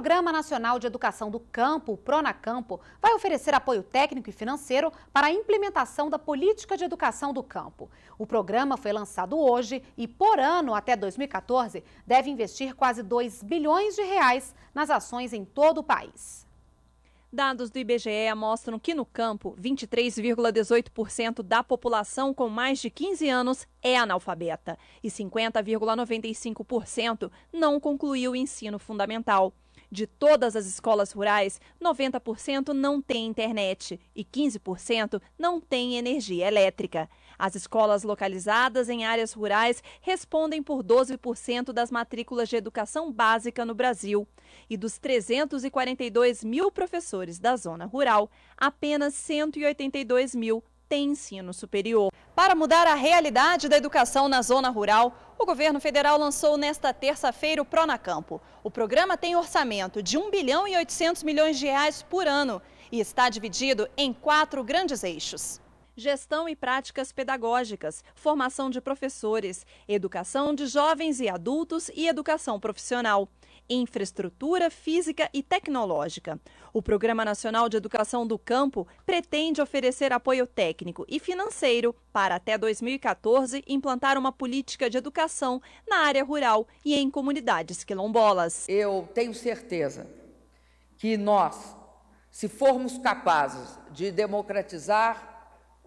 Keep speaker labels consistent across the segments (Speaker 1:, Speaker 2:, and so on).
Speaker 1: Programa Nacional de Educação do Campo, o Pronacampo, vai oferecer apoio técnico e financeiro para a implementação da política de educação do campo. O programa foi lançado hoje e, por ano até 2014, deve investir quase 2 bilhões de reais nas ações em todo o país. Dados do IBGE mostram que no campo, 23,18% da população com mais de 15 anos é analfabeta e 50,95% não concluiu o ensino fundamental. De todas as escolas rurais, 90% não tem internet e 15% não tem energia elétrica. As escolas localizadas em áreas rurais respondem por 12% das matrículas de educação básica no Brasil. E dos 342 mil professores da zona rural, apenas 182 mil tem ensino superior. Para mudar a realidade da educação na zona rural, o governo federal lançou nesta terça-feira o Pronacampo. O programa tem orçamento de 1 bilhão e 800 milhões de reais por ano e está dividido em quatro grandes eixos gestão e práticas pedagógicas, formação de professores, educação de jovens e adultos e educação profissional, infraestrutura física e tecnológica. O Programa Nacional de Educação do Campo pretende oferecer apoio técnico e financeiro para até 2014 implantar uma política de educação na área rural e em comunidades quilombolas. Eu tenho certeza que nós, se formos capazes de democratizar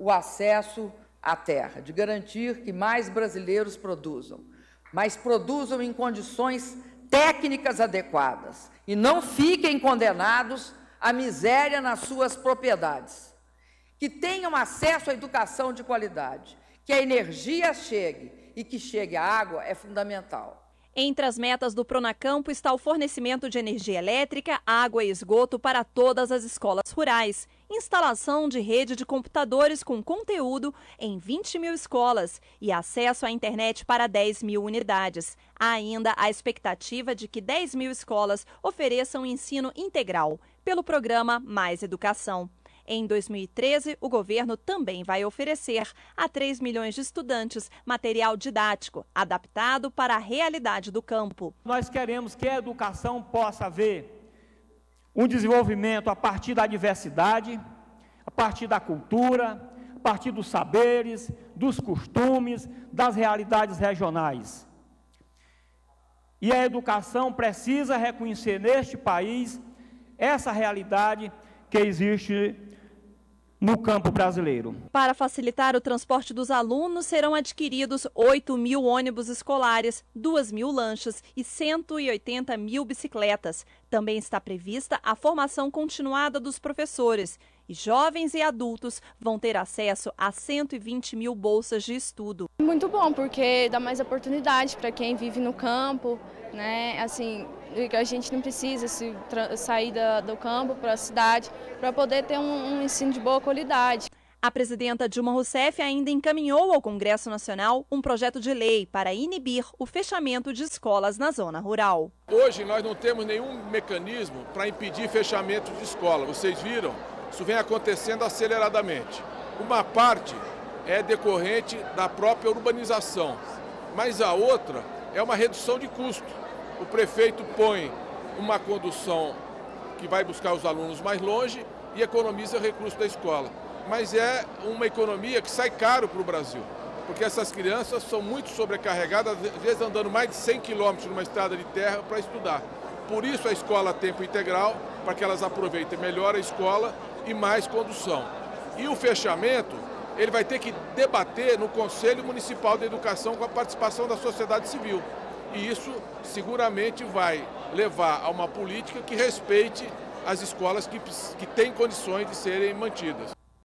Speaker 1: o acesso à terra, de garantir que mais brasileiros produzam, mas produzam em condições técnicas adequadas e não fiquem condenados à miséria nas suas propriedades. Que tenham acesso à educação de qualidade, que a energia chegue e que chegue a água é fundamental. Entre as metas do Pronacampo está o fornecimento de energia elétrica, água e esgoto para todas as escolas rurais instalação de rede de computadores com conteúdo em 20 mil escolas e acesso à internet para 10 mil unidades. Há ainda a expectativa de que 10 mil escolas ofereçam ensino integral pelo programa Mais Educação. Em 2013, o governo também vai oferecer a 3 milhões de estudantes material didático adaptado para a realidade do campo. Nós queremos que a educação possa
Speaker 2: ver um desenvolvimento a partir da diversidade, a partir da cultura, a partir dos saberes, dos costumes, das realidades regionais. E a educação precisa reconhecer neste país essa realidade que existe no campo brasileiro.
Speaker 1: Para facilitar o transporte dos alunos, serão adquiridos 8 mil ônibus escolares, 2 mil lanchas e 180 mil bicicletas. Também está prevista a formação continuada dos professores e jovens e adultos vão ter acesso a 120 mil bolsas de estudo. Muito bom, porque dá mais oportunidade para quem vive no campo, né? Assim, a gente não precisa se sair da, do campo para a cidade para poder ter um, um ensino de boa qualidade. A presidenta Dilma Rousseff ainda encaminhou ao Congresso Nacional um projeto de lei para inibir o fechamento de escolas na zona rural.
Speaker 2: Hoje nós não temos nenhum mecanismo para impedir fechamento de escola. Vocês viram isso vem acontecendo aceleradamente. Uma parte é decorrente da própria urbanização, mas a outra é uma redução de custo. O prefeito põe uma condução que vai buscar os alunos mais longe e economiza recursos da escola. Mas é uma economia que sai caro para o Brasil, porque essas crianças são muito sobrecarregadas, às vezes andando mais de 100 quilômetros numa estrada de terra para estudar. Por isso a escola a tempo integral, para que elas aproveitem melhor a escola e mais condução. E o fechamento, ele vai ter que debater no Conselho Municipal de Educação com a participação da sociedade civil. E isso seguramente vai levar a uma política que respeite as escolas que, que têm condições de serem mantidas.